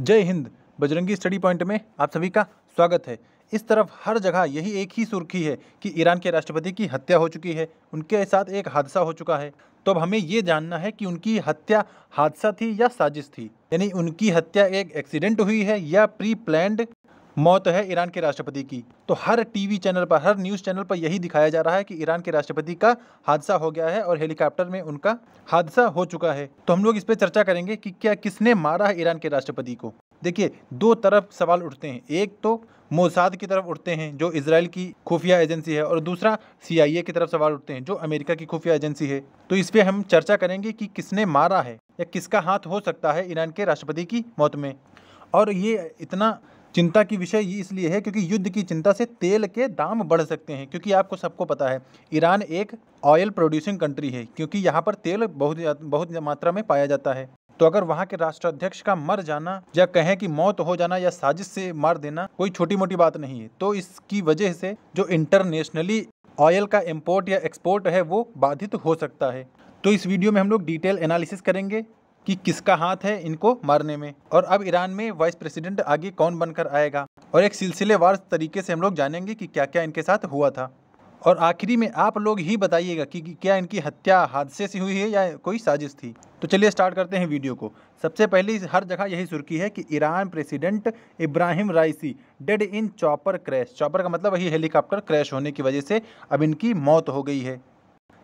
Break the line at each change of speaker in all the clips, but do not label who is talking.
जय Hind Bajrangi study point में आप सभी का स्वागत है इस तरफ हर जगह यही एक ही सुर्खी है कि ईरान के राष्ट्रपति की हत्या हो चुकी है उनके साथ एक हादसा हो चुका है तो अब हमें ये जानना है कि उनकी हत्या हादसा थी या साजिश थी यानी उनकी हत्या एक एक्सीडेंट हुई है या प्री प्लान्ड मौत है ईरान के राष्ट्रपति की तो हर टीवी चैनल पर हर न्यूज़ चैनल पर यही दिखाया जा रहा है कि ईरान के राष्ट्रपति का हादसा हो गया है और हेलीकॉप्टर में उनका हादसा हो चुका है तो हम लोग इस पर चर्चा करेंगे कि क्या किसने मारा है ईरान के राष्ट्रपति को देखिए दो तरफ सवाल उठते हैं एक तो मोसाद की तरफ उठते हैं जो इसराइल की खुफिया एजेंसी है और दूसरा सीआईए की तरफ सवाल उठते हैं जो अमेरिका की खुफिया एजेंसी है तो इस पर हम चर्चा करेंगे कि किसने मारा है या किसका हाथ हो सकता है ईरान के राष्ट्रपति की मौत में और ये इतना चिंता की विषय ये इसलिए है क्योंकि युद्ध की चिंता से तेल के दाम बढ़ सकते हैं क्योंकि आपको सबको पता है ईरान एक ऑयल प्रोड्यूसिंग कंट्री है क्योंकि यहाँ पर तेल बहुत बहुत मात्रा में पाया जाता है तो अगर वहाँ के राष्ट्राध्यक्ष का मर जाना या कहें कि मौत हो जाना या साजिश से मार देना कोई छोटी मोटी बात नहीं है तो इसकी वजह से जो इंटरनेशनली ऑयल का इम्पोर्ट या एक्सपोर्ट है वो बाधित हो सकता है तो इस वीडियो में हम लोग डिटेल एनालिसिस करेंगे कि किसका हाथ है इनको मारने में और अब ईरान में वाइस प्रेसिडेंट आगे कौन बनकर आएगा और एक सिलसिलेवार तरीके से हम लोग जानेंगे कि क्या क्या इनके साथ हुआ था और आखिरी में आप लोग ही बताइएगा कि क्या इनकी हत्या हादसे से हुई है या कोई साजिश थी तो चलिए स्टार्ट करते हैं वीडियो को सबसे पहले हर जगह यही सुर्खी है कि Iran president Ebrahim Raisi dead in chopper crash chopper का मतलब वही हेलीकॉप्टर क्रैश होने की वजह से अब इनकी मौत हो गई है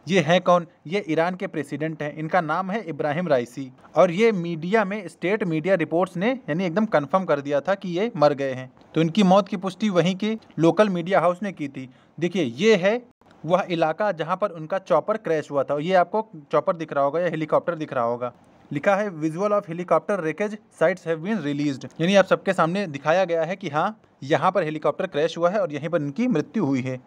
ये हैं कौन ये ईरान के प्रेसिडेंट हैं इनका नाम है इब्राहिम राइसी और ये मीडिया में स्टेट मीडिया रिपोर्ट्स ने यानी एकदम कंफर्म कर दिया था कि ये मर गए हैं तो इनकी मौत की पुष्टि वहीं के लोकल मीडिया हाउस ने की थी देखिए ये है वह इलाका जहाँ पर उनका चॉपर क्रैश हुआ था ये आपको चॉपर दिख रहा होगा या हेलीकॉप्टर दिख रहा होगा लिखा है visual of helicopter wreckage sites have been released यानी आप सबके सामने दिखाया गया है कि हाँ यहाँ पर हेलीकॉप्टर क्रैश हुआ है और यहीं पर इनकी मृत्यु हुई है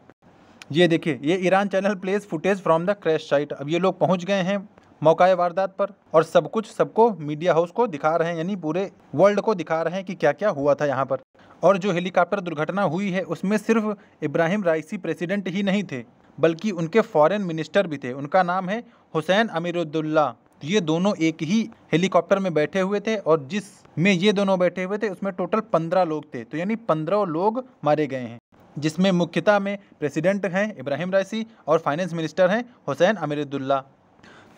ये देखिए ये Iran channel plays footage from the crash site अब ये लोग पहुंच गए हैं मौका वारदात पर और सब कुछ सबको मीडिया हाउस को दिखा रहे हैं यानी पूरे वर्ल्ड को दिखा रहे हैं कि क्या क्या हुआ था यहाँ पर और जो हेलीकॉप्टर दुर्घटना हुई है उसमें सिर्फ इब्राहिम राइसी प्रेसिडेंट ही नहीं थे बल्कि उनके फॉरेन मिनिस्टर भी थे उनका नाम है हुसैन अमीरुद्दुल्ला ये दोनों एक ही हेलीकॉप्टर में बैठे हुए थे और जिस में ये दोनों बैठे हुए थे उसमें टोटल पंद्रह लोग थे तो यानी पंद्रह लोग मारे गए हैं जिसमें मुख्यता में प्रेसिडेंट हैं इब्राहिम रायसी और फाइनेंस मिनिस्टर हैं हुसैन अमीरुद्दुल्ला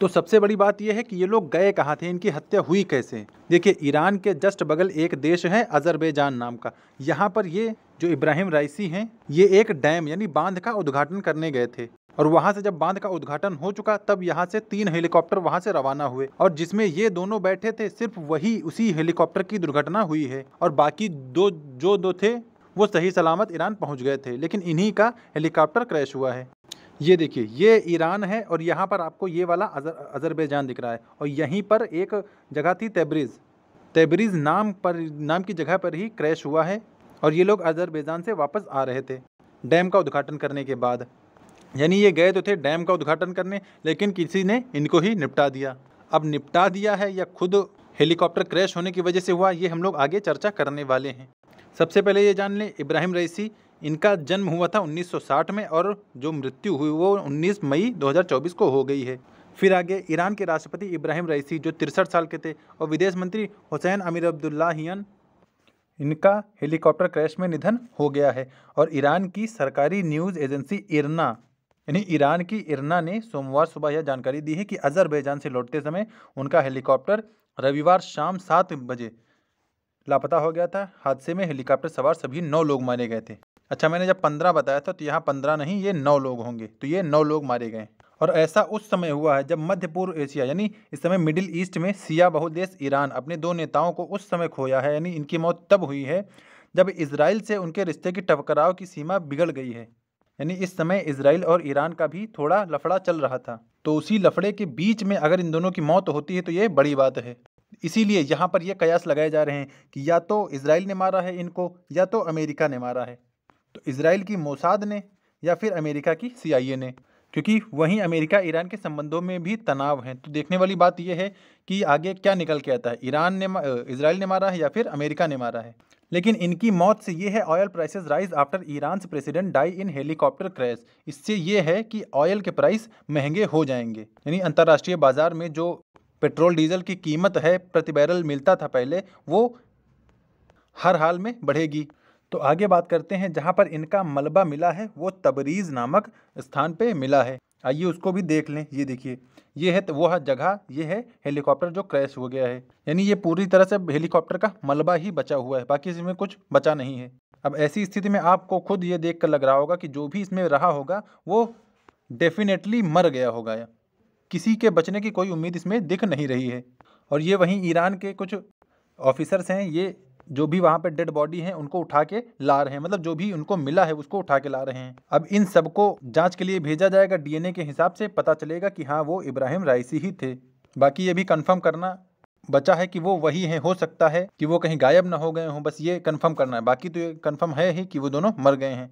तो सबसे बड़ी बात यह है कि ये लोग गए कहाँ थे इनकी हत्या हुई कैसे देखिए ईरान के जस्ट बगल एक देश है अजरबैजान नाम का यहाँ पर ये जो इब्राहिम रायसी हैं ये एक डैम यानी बांध का उद्घाटन करने गए थे और वहाँ से जब बांध का उद्घाटन हो चुका तब यहाँ से तीन हेलीकॉप्टर वहाँ से रवाना हुए और जिसमें ये दोनों बैठे थे सिर्फ वही उसी हेलीकॉप्टर की दुर्घटना हुई है और बाकी दो जो दो थे वो सही सलामत ईरान पहुँच गए थे लेकिन इन्हीं का हेलीकॉप्टर क्रैश हुआ है ये देखिए ये ईरान है और यहाँ पर आपको ये वाला अजर अजरबैजान दिख रहा है और यहीं पर एक जगह थी तेबरीज़ तेबरीज़ नाम पर नाम की जगह पर ही क्रैश हुआ है और ये लोग अजरबैजान से वापस आ रहे थे डैम का उद्घाटन करने के बाद यानी ये गए तो थे डैम का उद्घाटन करने लेकिन किसी ने इनको ही निपटा दिया अब निपटा दिया है या खुद हेलीकॉप्टर क्रैश होने की वजह से हुआ ये हम लोग आगे चर्चा करने वाले हैं सबसे पहले ये जान लें इब्राहिम रईसी इनका जन्म हुआ था 1960 में और जो मृत्यु हुई वो 19 मई 2024 को हो गई है फिर आगे ईरान के राष्ट्रपति इब्राहिम रईसी जो तिरसठ साल के थे और विदेश मंत्री हुसैन अमीर अब्दुल्लाहियन इनका हेलीकॉप्टर क्रैश में निधन हो गया है और ईरान की सरकारी न्यूज़ एजेंसी इरना यानी ईरान की इरना ने सोमवार सुबह यह जानकारी दी है कि अजरबैजान से लौटते समय उनका हेलीकॉप्टर रविवार शाम सात बजे लापता हो गया था हादसे में हेलीकॉप्टर सवार सभी नौ लोग मारे गए थे अच्छा मैंने जब पंद्रह बताया था तो यहाँ पंद्रह नहीं ये नौ लोग होंगे तो ये नौ लोग मारे गए और ऐसा उस समय हुआ है जब मध्य पूर्व एशिया यानी इस समय मिडिल ईस्ट में सिया बहुदेश ईरान अपने दो नेताओं को उस समय खोया है यानी इनकी मौत तब हुई है जब इसराइल से उनके रिश्ते की टकराव की सीमा बिगड़ गई है यानी इस समय इसराइल और ईरान का भी थोड़ा लफड़ा चल रहा था तो उसी लफड़े के बीच में अगर इन दोनों की मौत होती है तो ये बड़ी बात है इसीलिए यहाँ पर यह कयास लगाए जा रहे हैं कि या तो इसराइल ने मारा है इनको या तो अमेरिका ने मारा है तो इसराइल की मोसाद ने या फिर अमेरिका की सीआईए ने क्योंकि वहीं अमेरिका ईरान के संबंधों में भी तनाव हैं तो देखने वाली बात यह है कि आगे क्या निकल के आता है ईरान ने इसराइल ने मारा है या फिर अमेरिका ने मारा है लेकिन इनकी मौत से ये है oil prices rise after Iran president die in helicopter crash इससे ये है कि ऑयल के प्राइस महंगे हो जाएंगे यानी अंतर्राष्ट्रीय बाजार में जो पेट्रोल डीजल की कीमत है प्रति बैरल मिलता था पहले वो हर हाल में बढ़ेगी तो आगे बात करते हैं जहाँ पर इनका मलबा मिला है वो तबरीज़ नामक स्थान पे मिला है आइए उसको भी देख लें ये देखिए ये है तो वह जगह ये है हेलीकॉप्टर जो क्रैश हो गया है यानी ये पूरी तरह से हेलीकॉप्टर का मलबा ही बचा हुआ है बाकी इसमें कुछ बचा नहीं है अब ऐसी स्थिति में आपको खुद ये देख कर लग रहा होगा कि जो भी इसमें रहा होगा वो डेफिनेटली मर गया होगा या किसी के बचने की कोई उम्मीद इसमें दिख नहीं रही है और ये वहीं ईरान के कुछ ऑफिसर्स हैं ये जो भी वहाँ पे डेड बॉडी हैं उनको उठा के ला रहे हैं मतलब जो भी उनको मिला है उसको उठा के ला रहे हैं अब इन सबको जांच के लिए भेजा जाएगा डीएनए के हिसाब से पता चलेगा कि हाँ वो इब्राहिम राइसी ही थे बाकी ये भी कंफर्म करना बचा है कि वो वही हैं हो सकता है कि वो कहीं गायब ना हो गए हों बस ये कन्फर्म करना है बाकी तो ये कन्फर्म है ही कि वो दोनों मर गए हैं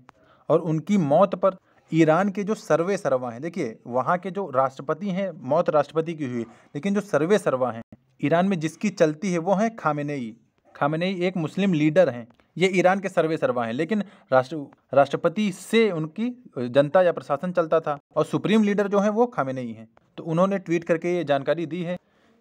और उनकी मौत पर ईरान के जो सर्वे सर्वा हैं देखिए वहाँ के जो राष्ट्रपति हैं मौत राष्ट्रपति की हुई लेकिन जो सर्वे सर्वा हैं ईरान में जिसकी चलती है वो है खामेनेई खामेनेई एक मुस्लिम लीडर हैं ये ईरान के सर्वे सर्वा हैं लेकिन राष्ट्र राष्ट्रपति से उनकी जनता या प्रशासन चलता था और सुप्रीम लीडर जो हैं वो खामेनेई हैं तो उन्होंने ट्वीट करके ये जानकारी दी है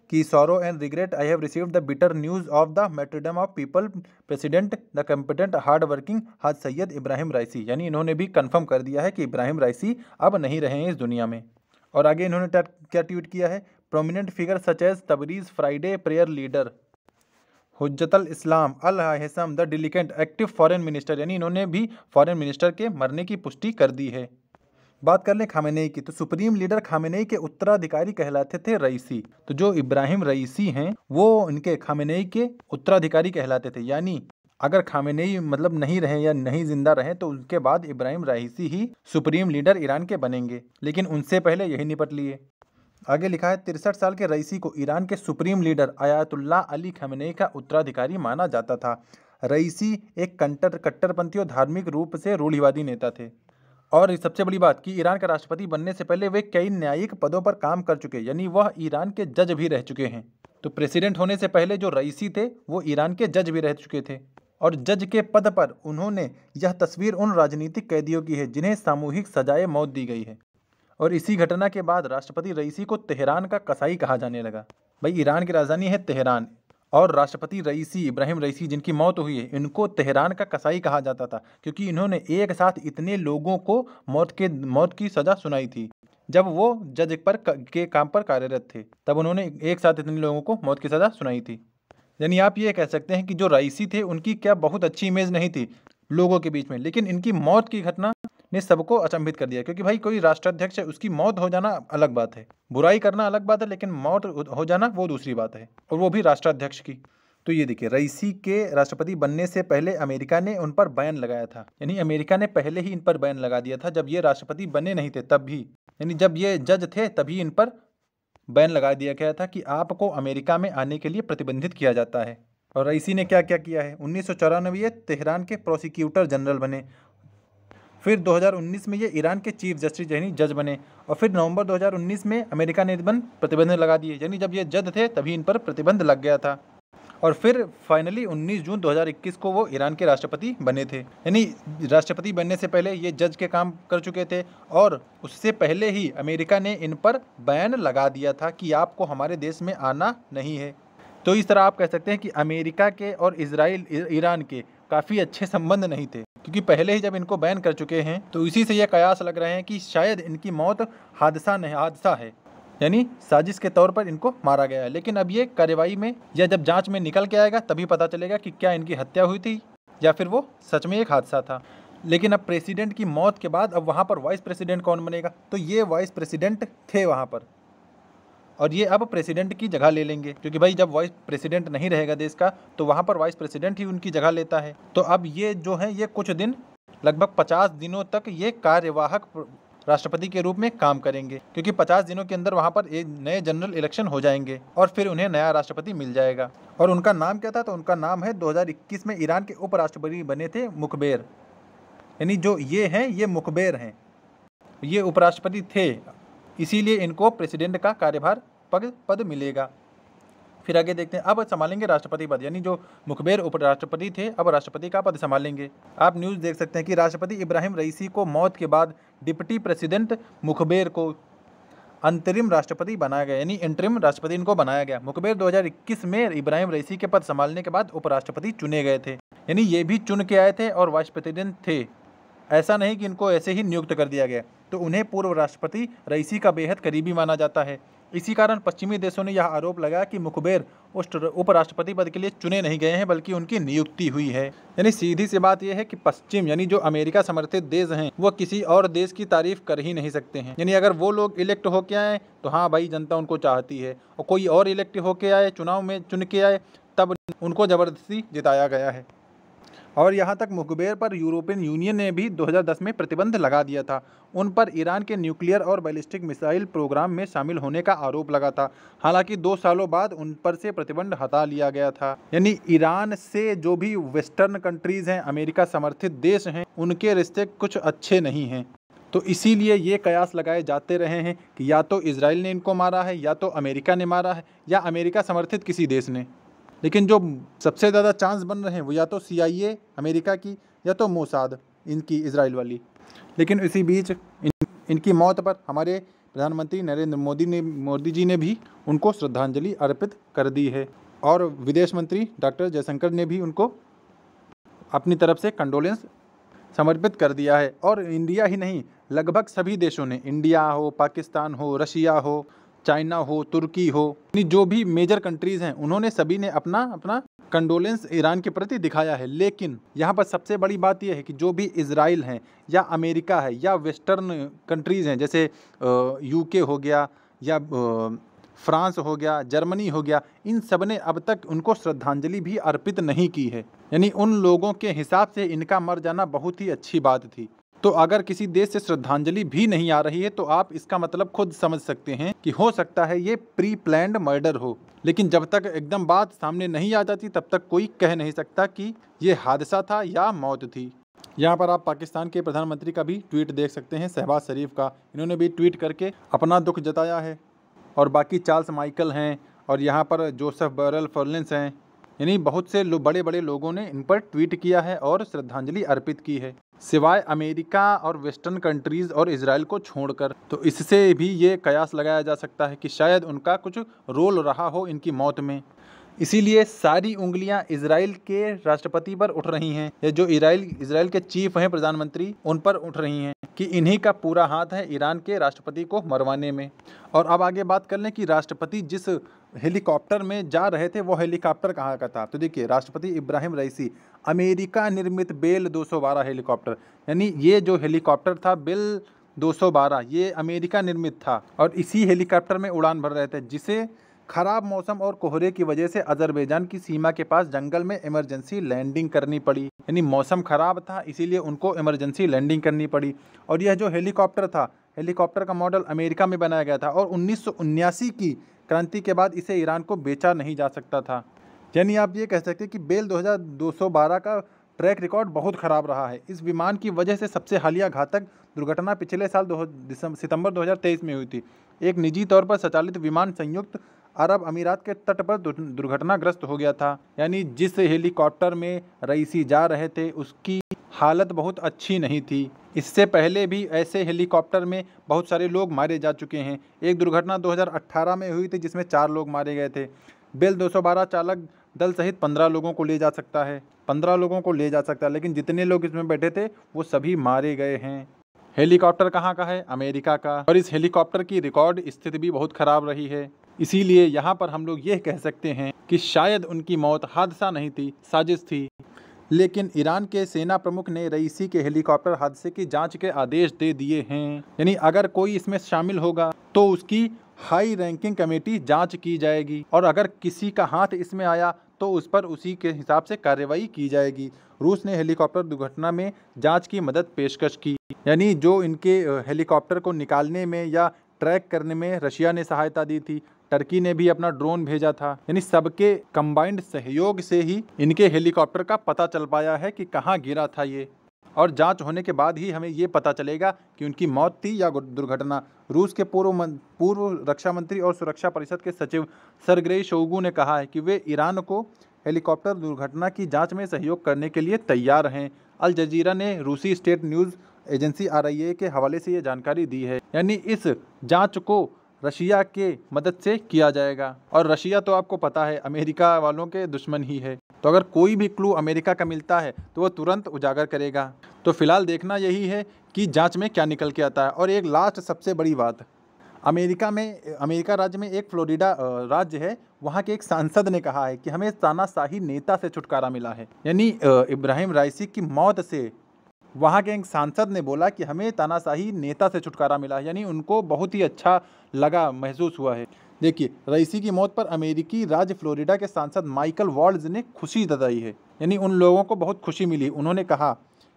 की sorrow and regret I have received the bitter news of the martyrdom of people president the competent hard working Haj Seyed Ibrahim राइसी यानी इन्होंने भी कन्फर्म कर दिया है कि इब्राहिम राइसी अब नहीं रहे हैं इस दुनिया में और आगे इन्होंने क्या ट्वीट किया है prominent figure such as Tabriz Friday prayer leader Hojjatul Islam Al Hashem the diligent active foreign minister यानी इन्होंने भी फॉरेन मिनिस्टर के मरने की पुष्टि कर दी है बात कर लें खामेनेई की तो सुप्रीम लीडर खामेनेई के उत्तराधिकारी कहलाते थे रईसी तो जो इब्राहिम रईसी हैं वो इनके खामेनेई के उत्तराधिकारी कहलाते थे यानी अगर खामेनेई मतलब नहीं रहे या नहीं जिंदा रहे तो उनके बाद इब्राहिम रईसी ही सुप्रीम लीडर ईरान के बनेंगे लेकिन उनसे पहले यही निपट लिए आगे लिखा है तिरसठ साल के रईसी को ईरान के supreme leader Ayatollah Ali Khamenei का उत्तराधिकारी माना जाता था रईसी एक कंटर कट्टरपंथी और धार्मिक रूप से रूढ़िवादी नेता थे और सबसे बड़ी बात कि ईरान का राष्ट्रपति बनने से पहले वे कई न्यायिक पदों पर काम कर चुके यानी वह ईरान के जज भी रह चुके हैं तो प्रेसिडेंट होने से पहले जो रईसी थे वो ईरान के जज भी रह चुके थे और जज के पद पर उन्होंने यह तस्वीर उन राजनीतिक कैदियों की है जिन्हें सामूहिक सजाए मौत दी गई है और इसी घटना के बाद राष्ट्रपति रईसी को तेहरान का कसाई कहा जाने लगा भाई ईरान की राजधानी है तेहरान और राष्ट्रपति रईसी इब्राहिम रईसी जिनकी मौत हुई है इनको तेहरान का कसाई कहा जाता था क्योंकि इन्होंने एक साथ इतने लोगों को मौत के मौत की सज़ा सुनाई थी जब वो जज पर के काम पर कार्यरत थे तब उन्होंने एक साथ इतने लोगों को मौत की सज़ा सुनाई थी यानी आप ये कह सकते हैं कि जो रईसी थे उनकी क्या बहुत अच्छी इमेज नहीं थी लोगों के बीच में लेकिन इनकी मौत की घटना ने सबको अचंभित कर दिया क्योंकि भाई कोई राष्ट्राध्यक्ष है उसकी मौत हो जाना अलग बात है बुराई करना अलग बात है लेकिन मौत हो जाना वो दूसरी बात है और वो भी राष्ट्राध्यक्ष की तो ये देखिए रईसी के राष्ट्रपति बनने से पहले अमेरिका ने उन पर बयान लगाया था यानी अमेरिका ने पहले ही इन पर बयान लगा दिया था जब ये राष्ट्रपति बने नहीं थे तब भी यानी जब ये जज थे तभी इन पर बैन लगा दिया गया था कि आपको अमेरिका में आने के लिए प्रतिबंधित किया जाता है और रईसी ने क्या क्या किया है उन्नीस सौ तेहरान के प्रोसिक्यूटर जनरल बने फिर 2019 में ये ईरान के चीफ जस्टिस यानी जज बने और फिर नवंबर 2019 में अमेरिका ने इन प्रतिबंध लगा दिए यानी जब ये जज थे तभी इन पर प्रतिबंध लग गया था और फिर फाइनली 19 जून 2021 को वो ईरान के राष्ट्रपति बने थे यानी राष्ट्रपति बनने से पहले ये जज के काम कर चुके थे और उससे पहले ही अमेरिका ने इन पर बैन लगा दिया था कि आपको हमारे देश में आना नहीं है तो इस तरह आप कह सकते हैं कि अमेरिका के और इसराइल ईरान के काफ़ी अच्छे संबंध नहीं थे क्योंकि पहले ही जब इनको बैन कर चुके हैं तो इसी से यह कयास लग रहे हैं कि शायद इनकी मौत हादसा नहीं हादसा है यानी साजिश के तौर पर इनको मारा गया है लेकिन अब ये कार्रवाई में या जब जांच में निकल के आएगा तभी पता चलेगा कि क्या इनकी हत्या हुई थी या फिर वो सच में एक हादसा था लेकिन अब प्रेसिडेंट की मौत के बाद अब वहाँ पर वाइस प्रेसिडेंट कौन बनेगा तो ये वाइस प्रेसिडेंट थे वहाँ पर और ये अब प्रेसिडेंट की जगह ले लेंगे क्योंकि भाई जब वाइस प्रेसिडेंट नहीं रहेगा देश का तो वहाँ पर वाइस प्रेसिडेंट ही उनकी जगह लेता है तो अब ये जो है ये कुछ दिन लगभग पचास दिनों तक ये कार्यवाहक राष्ट्रपति के रूप में काम करेंगे क्योंकि 50 दिनों के अंदर वहाँ पर एक नए जनरल इलेक्शन हो जाएंगे और फिर उन्हें नया राष्ट्रपति मिल जाएगा और उनका नाम क्या था तो उनका नाम है 2021 में ईरान के उपराष्ट्रपति बने थे मुखबेर यानी जो ये हैं ये मुखबेर हैं ये उपराष्ट्रपति थे इसीलिए इनको प्रेसिडेंट का कार्यभार पद पद मिलेगा फिर आगे देखते हैं अब संभालेंगे राष्ट्रपति पद यानी जो मुखबेर उपराष्ट्रपति थे अब राष्ट्रपति का पद संभालेंगे आप न्यूज़ देख सकते हैं कि राष्ट्रपति इब्राहिम रईसी को मौत के बाद डिप्टी प्रेसिडेंट मुखबेर को अंतरिम राष्ट्रपति बनाया गया यानी इंटरिम राष्ट्रपति इनको बनाया गया मुखबेर 2021 में इब्राहिम रईसी के पद संभालने के बाद उपराष्ट्रपति चुने गए थे यानी ये भी चुन के आए थे और वाइस प्रेसिडेंट थे ऐसा नहीं कि इनको ऐसे ही नियुक्त कर दिया गया तो उन्हें पूर्व राष्ट्रपति रईसी का बेहद करीबी माना जाता है इसी कारण पश्चिमी देशों ने यह आरोप लगाया कि मुखबेर उपराष्ट्रपति पद के लिए चुने नहीं गए हैं बल्कि उनकी नियुक्ति हुई है यानी सीधी सी बात यह है कि पश्चिम यानी जो अमेरिका समर्थित देश हैं वो किसी और देश की तारीफ कर ही नहीं सकते हैं यानी अगर वो लोग इलेक्ट होके आए तो हाँ भाई जनता उनको चाहती है और कोई और इलेक्ट होके आए चुनाव में चुन के आए तब उनको ज़बरदस्ती जिताया गया है और यहाँ तक मुखबेर पर यूरोपियन यूनियन ने भी 2010 में प्रतिबंध लगा दिया था उन पर ईरान के न्यूक्लियर और बैलिस्टिक मिसाइल प्रोग्राम में शामिल होने का आरोप लगा था हालांकि दो सालों बाद उन पर से प्रतिबंध हटा लिया गया था यानी ईरान से जो भी वेस्टर्न कंट्रीज़ हैं अमेरिका समर्थित देश हैं उनके रिश्ते कुछ अच्छे नहीं हैं तो इसीलिए ये कयास लगाए जाते रहे हैं कि या तो इसराइल ने इनको मारा है या तो अमेरिका ने मारा है या अमेरिका समर्थित किसी देश ने लेकिन जो सबसे ज़्यादा चांस बन रहे हैं वो या तो सी अमेरिका की या तो मोसाद इनकी इसराइल वाली लेकिन इसी बीच इन, इनकी मौत पर हमारे प्रधानमंत्री नरेंद्र मोदी ने मोदी जी ने भी उनको श्रद्धांजलि अर्पित कर दी है और विदेश मंत्री डॉक्टर जयशंकर ने भी उनको अपनी तरफ से कंडोलेंस समर्पित कर दिया है और इंडिया ही नहीं लगभग सभी देशों ने इंडिया हो पाकिस्तान हो रशिया हो चाइना हो तुर्की हो जो भी मेजर कंट्रीज़ हैं उन्होंने सभी ने अपना अपना कंडोलेंस ईरान के प्रति दिखाया है लेकिन यहाँ पर सबसे बड़ी बात यह है कि जो भी इसराइल हैं या अमेरिका है या वेस्टर्न कंट्रीज़ हैं जैसे यूके हो गया या फ्रांस हो गया जर्मनी हो गया इन सब ने अब तक उनको श्रद्धांजलि भी अर्पित नहीं की है यानी उन लोगों के हिसाब से इनका मर जाना बहुत ही अच्छी बात थी तो अगर किसी देश से श्रद्धांजलि भी नहीं आ रही है तो आप इसका मतलब खुद समझ सकते हैं कि हो सकता है ये प्री प्लैंड मर्डर हो लेकिन जब तक एकदम बात सामने नहीं आ जाती तब तक कोई कह नहीं सकता कि ये हादसा था या मौत थी यहाँ पर आप पाकिस्तान के प्रधानमंत्री का भी ट्वीट देख सकते हैं शहबाज शरीफ का इन्होंने भी ट्वीट करके अपना दुख जताया है और बाकी चार्ल्स माइकल हैं और यहाँ पर जोसेफ बरल फर्लेंस हैं यानी बहुत से लो, बड़े बड़े लोगों ने इन पर ट्वीट किया है और श्रद्धांजलि अर्पित की है सिवाय अमेरिका और वेस्टर्न कंट्रीज़ और इसराइल को छोड़कर तो इससे भी ये कयास लगाया जा सकता है कि शायद उनका कुछ रोल रहा हो इनकी मौत में इसीलिए सारी उंगलियां इसराइल के राष्ट्रपति पर उठ रही हैं या जो इसराइल इसराइल के चीफ हैं प्रधानमंत्री उन पर उठ रही हैं कि इन्हीं का पूरा हाथ है ईरान के राष्ट्रपति को मरवाने में और अब आगे बात कर लें कि राष्ट्रपति जिस हेलीकॉप्टर में जा रहे थे वो हेलीकॉप्टर कहाँ का था तो देखिए राष्ट्रपति इब्राहिम रईसी अमेरिका निर्मित बेल 212 हेलीकॉप्टर यानी ये जो हेलीकॉप्टर था बेल 212 ये अमेरिका निर्मित था और इसी हेलीकॉप्टर में उड़ान भर रहे थे जिसे खराब मौसम और कोहरे की वजह से अजरबैजान की सीमा के पास जंगल में इमरजेंसी लैंडिंग करनी पड़ी यानी मौसम ख़राब था इसीलिए उनको इमरजेंसी लैंडिंग करनी पड़ी और यह जो हेलीकॉप्टर था हेलीकॉप्टर का मॉडल अमेरिका में बनाया गया था और उन्नीस की क्रांति के बाद इसे ईरान को बेचा नहीं जा सकता था यानी आप ये कह सकते हैं कि बेल 2212 का ट्रैक रिकॉर्ड बहुत ख़राब रहा है इस विमान की वजह से सबसे हालिया घातक दुर्घटना पिछले साल दो सितंबर 2023 में हुई थी एक निजी तौर पर संचालित विमान संयुक्त अरब अमीरात के तट पर दुर्घटनाग्रस्त हो गया था यानी जिस हेलीकॉप्टर में रईसी जा रहे थे उसकी हालत बहुत अच्छी नहीं थी इससे पहले भी ऐसे हेलीकॉप्टर में बहुत सारे लोग मारे जा चुके हैं एक दुर्घटना 2018 में हुई थी जिसमें चार लोग मारे गए थे बेल 212 चालक दल सहित पंद्रह लोगों को ले जा सकता है पंद्रह लोगों को ले जा सकता है लेकिन जितने लोग इसमें बैठे थे वो सभी मारे गए हैं हेलीकॉप्टर कहाँ का है अमेरिका का और इस हेलीकॉप्टर की रिकॉर्ड स्थिति भी बहुत ख़राब रही है इसीलिए यहाँ पर हम लोग यह कह सकते हैं कि शायद उनकी मौत हादसा नहीं थी साजिश थी लेकिन ईरान के सेना प्रमुख ने रईसी के हेलीकॉप्टर हादसे की जांच के आदेश दे दिए हैं यानी अगर कोई इसमें शामिल होगा तो उसकी हाई रैंकिंग कमेटी जांच की जाएगी और अगर किसी का हाथ इसमें आया तो उस पर उसी के हिसाब से कार्रवाई की जाएगी रूस ने हेलीकॉप्टर दुर्घटना में जांच की मदद पेशकश की यानी जो इनके हेलीकॉप्टर को निकालने में या ट्रैक करने में रशिया ने सहायता दी थी टर्की ने भी अपना ड्रोन भेजा था यानी सबके कंबाइंड सहयोग से ही इनके हेलीकॉप्टर का पता चल पाया है कि कहाँ गिरा था ये और जांच होने के बाद ही हमें ये पता चलेगा कि उनकी मौत थी या दुर्घटना रूस के पूर्व पूर्व रक्षा मंत्री और सुरक्षा परिषद के सचिव सरग्रे शोगू ने कहा है कि वे ईरान को हेलीकॉप्टर दुर्घटना की जांच में सहयोग करने के लिए तैयार हैं अल जजीरा ने रूसी स्टेट न्यूज़ एजेंसी आर के हवाले से ये जानकारी दी है यानी इस जाँच को रशिया के मदद से किया जाएगा और रशिया तो आपको पता है अमेरिका वालों के दुश्मन ही है तो अगर कोई भी क्लू अमेरिका का मिलता है तो वो तुरंत उजागर करेगा तो फिलहाल देखना यही है कि जांच में क्या निकल के आता है और एक लास्ट सबसे बड़ी बात अमेरिका में अमेरिका राज्य में एक फ्लोरिडा राज्य है वहाँ के एक सांसद ने कहा है कि हमें तानाशाही नेता से छुटकारा मिला है यानी इब्राहिम रायसी की मौत से वहाँ के एक सांसद ने बोला कि हमें तानाशाही नेता से छुटकारा मिला यानी उनको बहुत ही अच्छा लगा महसूस हुआ है देखिए रईसी की मौत पर अमेरिकी राज्य फ्लोरिडा के सांसद माइकल वॉल्ड ने खुशी जताई है यानी उन लोगों को बहुत खुशी मिली उन्होंने कहा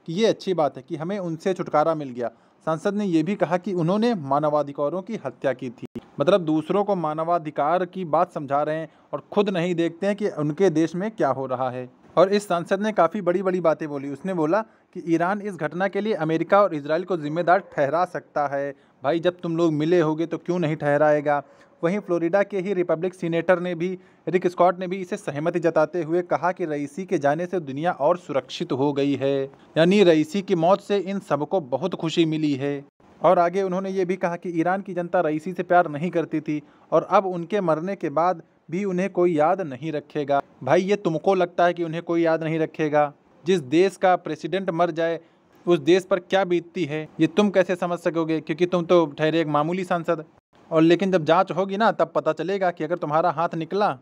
कि ये अच्छी बात है कि हमें उनसे छुटकारा मिल गया सांसद ने यह भी कहा कि उन्होंने मानवाधिकारों की हत्या की थी मतलब दूसरों को मानवाधिकार की बात समझा रहे हैं और खुद नहीं देखते हैं कि उनके देश में क्या हो रहा है और इस सांसद ने काफ़ी बड़ी बड़ी बातें बोली उसने बोला कि ईरान इस घटना के लिए अमेरिका और इसराइल को ज़िम्मेदार ठहरा सकता है भाई जब तुम लोग मिले होगे तो क्यों नहीं ठहराएगा वहीं फ्लोरिडा के ही रिपब्लिक सीनेटर ने भी रिक स्कॉट ने भी इसे सहमति जताते हुए कहा कि रईसी के जाने से दुनिया और सुरक्षित हो गई है यानी रईसी की मौत से इन सबको बहुत खुशी मिली है और आगे उन्होंने ये भी कहा कि ईरान की जनता रईसी से प्यार नहीं करती थी और अब उनके मरने के बाद भी उन्हें कोई याद नहीं रखेगा भाई ये तुमको लगता है कि उन्हें कोई याद नहीं रखेगा जिस देश का प्रेसिडेंट मर जाए उस देश पर क्या बीतती है ये तुम कैसे समझ सकोगे क्योंकि तुम तो ठहरे एक मामूली सांसद और लेकिन जब जांच होगी ना तब पता चलेगा कि अगर तुम्हारा हाथ निकला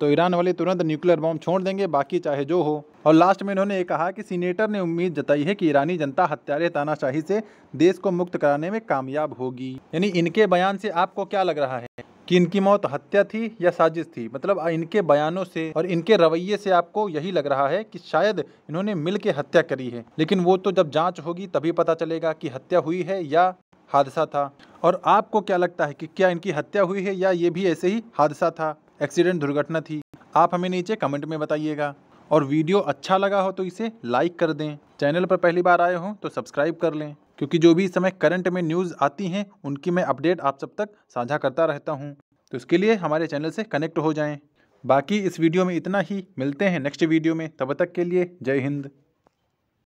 तो ईरान वाले तुरंत न्यूक्लियर बॉम्ब छोड़ देंगे बाकी चाहे जो हो और लास्ट में इन्होंने ये कहा कि सीनेटर ने उम्मीद जताई है कि ईरानी जनता हत्यारे तानाशाही से देश को मुक्त कराने में कामयाब होगी यानी इनके बयान से आपको क्या लग रहा है कि इनकी मौत हत्या थी या साजिश थी मतलब इनके बयानों से और इनके रवैये से आपको यही लग रहा है कि शायद इन्होंने मिल के हत्या करी है लेकिन वो तो जब जांच होगी तभी पता चलेगा कि हत्या हुई है या हादसा था और आपको क्या लगता है कि क्या इनकी हत्या हुई है या ये भी ऐसे ही हादसा था एक्सीडेंट दुर्घटना थी आप हमें नीचे कमेंट में बताइएगा और वीडियो अच्छा लगा हो तो इसे लाइक कर दें चैनल पर पहली बार आए हों तो सब्सक्राइब कर लें क्योंकि जो भी इस समय करंट में न्यूज़ आती हैं उनकी मैं अपडेट आप सब तक साझा करता रहता हूँ तो इसके लिए हमारे चैनल से कनेक्ट हो जाएं बाकी इस वीडियो में इतना ही मिलते हैं नेक्स्ट वीडियो में तब तक के लिए जय हिंद